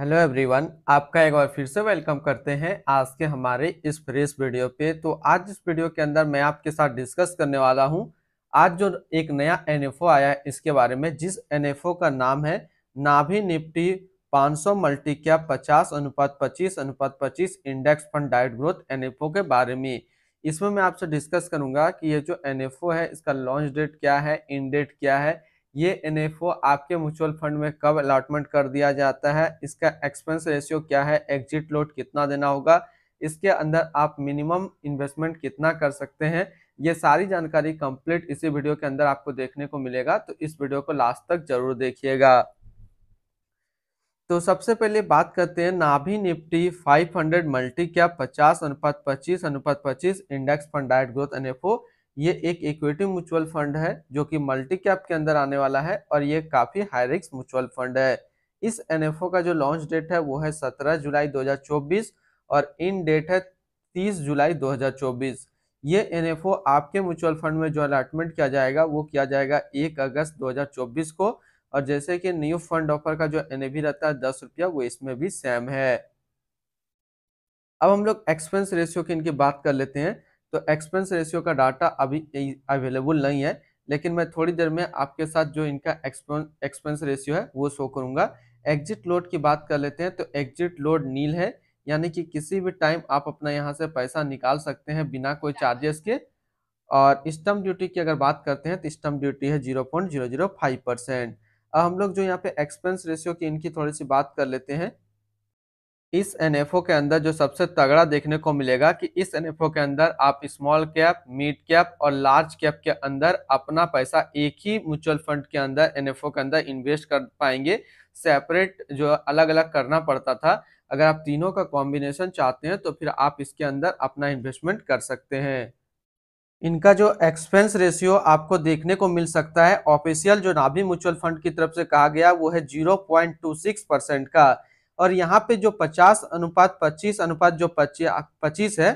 Hello everyone आपका एक बार फिर से वेलकम करते हैं आज के हमारे इस फ्रेश वीडियो पे तो आज इस वीडियो के अंदर मैं आपके साथ डिस्कस करने वाला हूं आज जो एक नया एनएफओ आया है इसके बारे में जिस एनएफओ का नाम है नाभी निफ्टी 500 मल्टी क्या पचास अनुपात 25 अनुपात 25 इंडेक्स फंड डाइट ग्रोथ एन के बारे में इसमें मैं आपसे डिस्कस करूंगा कि ये जो एन है इसका लॉन्च डेट क्या है इन डेट क्या है ये एनएफओ आपके म्यूचुअल फंड में कब अलाटमेंट कर दिया जाता है इसका एक्सपेंस रेशियो क्या है एग्जिट लोड कितना देना होगा इसके अंदर आप मिनिमम इन्वेस्टमेंट कितना कर सकते हैं ये सारी जानकारी कंप्लीट इसी वीडियो के अंदर आपको देखने को मिलेगा तो इस वीडियो को लास्ट तक जरूर देखिएगा तो सबसे पहले बात करते हैं नाभी निफ्टी 500 मल्टी क्या 50 अनुपात 25 अनुपात 25 इंडेक्स फंड डायट ग्रोथ एनएफओ ये एक इक्विटी म्यूचुअल फंड है जो कि मल्टी कैप के अंदर आने वाला है और ये काफ़ी हाई रिस्क म्यूचुअल फंड है इस एनएफओ का जो लॉन्च डेट है वो है 17 जुलाई 2024 और इन डेट है 30 जुलाई 2024 ये एनएफओ आपके म्यूचुअल फंड में जो अलाटमेंट किया जाएगा वो किया जाएगा एक अगस्त 2024 को और जैसे कि न्यू फंड ऑफर का जो एन रहता है दस रुपया वो इसमें भी सेम है अब हम लोग एक्सपेंस रेशियो की इनकी बात कर लेते हैं तो एक्सपेंस रेशियो का डाटा अभी अवेलेबल नहीं है लेकिन मैं थोड़ी देर में आपके साथ जो इनका एक्सपेंस रेशियो है वो शो करूंगा एग्जिट लोड की बात कर लेते हैं तो एग्जिट लोड नील है यानी कि किसी भी टाइम आप अपना यहाँ से पैसा निकाल सकते हैं बिना कोई चार्जेस हाँ। के और स्टम्प ड्यूटी की अगर बात करते हैं तो स्टम्प ड्यूटी है zero point zero zero five percent अब हम लोग जो यहाँ पे एक्सपेंस रेशियो की इनकी थोड़ी सी बात कर लेते हैं इस एन के अंदर जो सबसे तगड़ा देखने को मिलेगा कि इस एन के अंदर आप स्मॉल कैप मिड कैप और लार्ज कैप के अंदर अपना पैसा एक ही म्यूचुअल फंड के अंदर एन के अंदर इन्वेस्ट कर पाएंगे सेपरेट जो अलग अलग करना पड़ता था अगर आप तीनों का कॉम्बिनेशन चाहते हैं तो फिर आप इसके अंदर अपना इन्वेस्टमेंट कर सकते हैं इनका जो एक्सपेंस रेशियो आपको देखने को मिल सकता है ऑफिशियल जो नाभी म्यूचुअल फंड की तरफ से कहा गया वो है 0.26 परसेंट का और यहाँ पे जो 50 अनुपात 25 अनुपात जो 25 है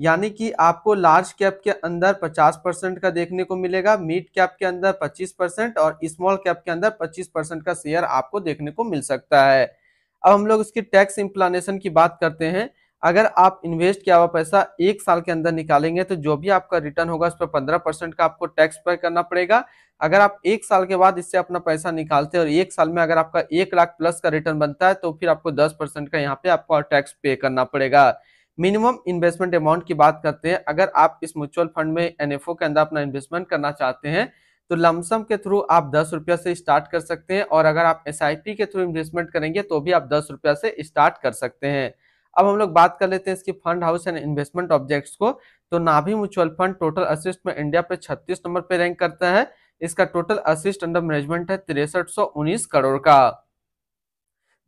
यानी कि आपको लार्ज कैप के अंदर 50 परसेंट का देखने को मिलेगा मिड कैप के अंदर 25 परसेंट और स्मॉल कैप के अंदर 25 परसेंट का शेयर आपको देखने को मिल सकता है अब हम लोग इसकी टैक्स इम्प्लानेशन की बात करते हैं अगर आप इन्वेस्ट किया हुआ पैसा एक साल के अंदर निकालेंगे तो जो भी आपका रिटर्न होगा उस पर पंद्रह परसेंट का आपको टैक्स पे करना पड़ेगा अगर आप एक साल के बाद इससे अपना पैसा निकालते हैं और एक साल में अगर आपका एक लाख प्लस का रिटर्न बनता है तो फिर आपको दस परसेंट का यहाँ पे आपको टैक्स पे करना पड़ेगा मिनिमम इन्वेस्टमेंट अमाउंट की बात करते हैं अगर आप इस म्यूचुअल फंड में एनएफओ के अंदर अपना इन्वेस्टमेंट करना चाहते हैं तो लमसम के थ्रू आप दस रुपया से स्टार्ट कर सकते हैं और अगर आप एस के थ्रू इन्वेस्टमेंट करेंगे तो भी आप दस रुपया से स्टार्ट कर सकते हैं अब हम लोग बात कर लेते हैं इसकी fund house and investment objects को तो Navi mutual fund total assets में इंडिया पे 36 नंबर पे रैंक करता है इसका टोटल असिस्ट अंडर मैनेजमेंट है तिरसठ करोड़ का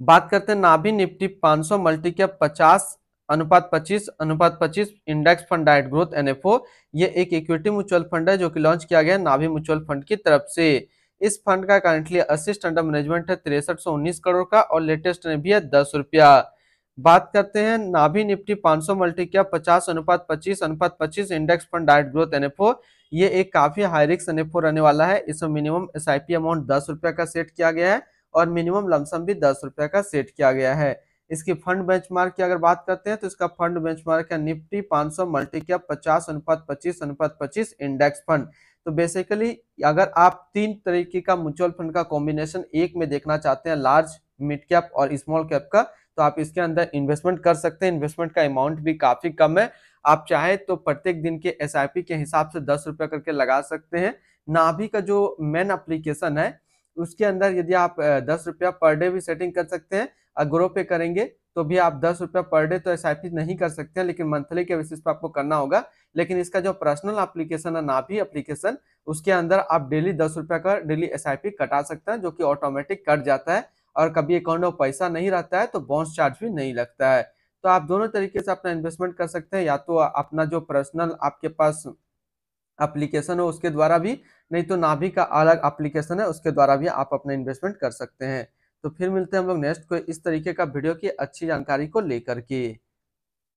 बात करते हैं नाभी निफ्टी 500 मल्टी क्या पचास अनुपात 25 अनुपात 25 index fund direct growth NFO ये एक इक्विटी म्यूचुअल फंड है जो कि लॉन्च किया गया नाभी म्यूचुअल फंड की तरफ से इस फंड का करंटली असिस्ट अंडर मैनेजमेंट है तिरसठ करोड़ का और लेटेस्ट ने भी है दस रुपया बात करते हैं नाभी निफ्टी 500 मल्टी क्या पचास अनुपात 25 अनुपात 25 index fund direct growth NFO ये एक काफी हाई रिक्स एनएफओ रहने वाला है इसमें मिनिमम एस अमाउंट दस रुपये का सेट किया गया है और मिनिमम लमसम भी दस रुपये का सेट किया गया है इसकी फंड बेंचमार्क की अगर बात करते हैं तो इसका फंड बेंचमार्क है निफ्टी 500 मल्टी क्या पचास अनुपात पच्चीस अनुपात पच्चीस इंडेक्स फंड तो बेसिकली अगर आप तीन तरीके का म्यूचुअल फंड का कॉम्बिनेशन एक में देखना चाहते हैं लार्ज मिड कैप और स्मॉल कैप का तो आप इसके अंदर इन्वेस्टमेंट कर सकते हैं इन्वेस्टमेंट का अमाउंट भी काफ़ी कम है आप चाहे तो प्रत्येक दिन के एस के हिसाब से दस रुपया करके लगा सकते हैं नाभी का जो मेन अप्लीकेशन है उसके अंदर यदि आप दस रुपया पर डे भी सेटिंग कर सकते हैं ग्रो पे करेंगे तो भी आप दस रुपया पर डे तो एस नहीं कर सकते हैं लेकिन मंथली के बेसिस पे आपको करना होगा लेकिन इसका जो पर्सनल एप्लीकेशन है नाभी एप्लीकेशन उसके अंदर आप डेली दस रुपया का डेली एस कटा सकते हैं जो कि ऑटोमेटिक कट जाता है और कभी अकाउंट में पैसा नहीं रहता है तो बाउंस चार्ज भी नहीं लगता है तो आप दोनों तरीके से अपना इन्वेस्टमेंट कर सकते हैं या तो अपना जो पर्सनल आपके पास एप्लीकेशन हो उसके द्वारा भी नहीं तो नाभी का अलग एप्लीकेशन है उसके द्वारा भी आप अपना इन्वेस्टमेंट कर सकते हैं तो फिर मिलते हैं हम लोग नेक्स्ट को इस तरीके का वीडियो की अच्छी जानकारी को लेकर के